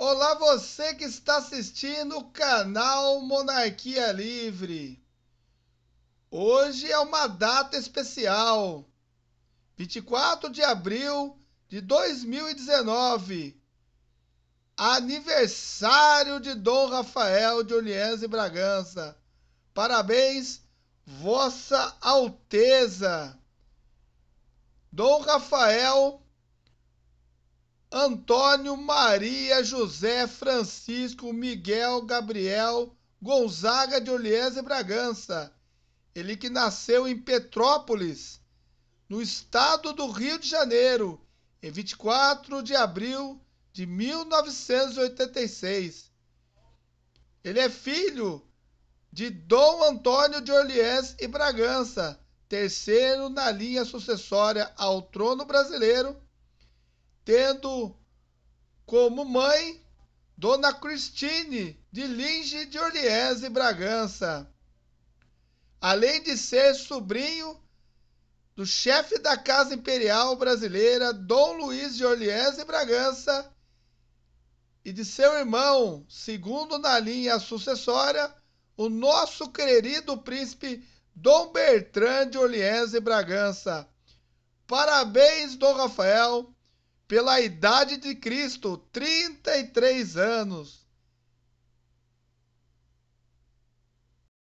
Olá, você que está assistindo o canal Monarquia Livre. Hoje é uma data especial. 24 de abril de 2019. Aniversário de Dom Rafael de Oliense Bragança. Parabéns, Vossa Alteza. Dom Rafael Antônio Maria José Francisco Miguel Gabriel Gonzaga de Orleans e Bragança. Ele que nasceu em Petrópolis, no estado do Rio de Janeiro, em 24 de abril de 1986. Ele é filho de Dom Antônio de Orleans e Bragança, terceiro na linha sucessória ao trono brasileiro tendo como mãe Dona Cristine de Linge de Oriese Bragança, além de ser sobrinho do chefe da Casa Imperial Brasileira, Dom Luiz de Orleans e Bragança, e de seu irmão, segundo na linha sucessória, o nosso querido príncipe Dom Bertrand de Orleans e Bragança. Parabéns, Dom Rafael, pela idade de Cristo, 33 anos.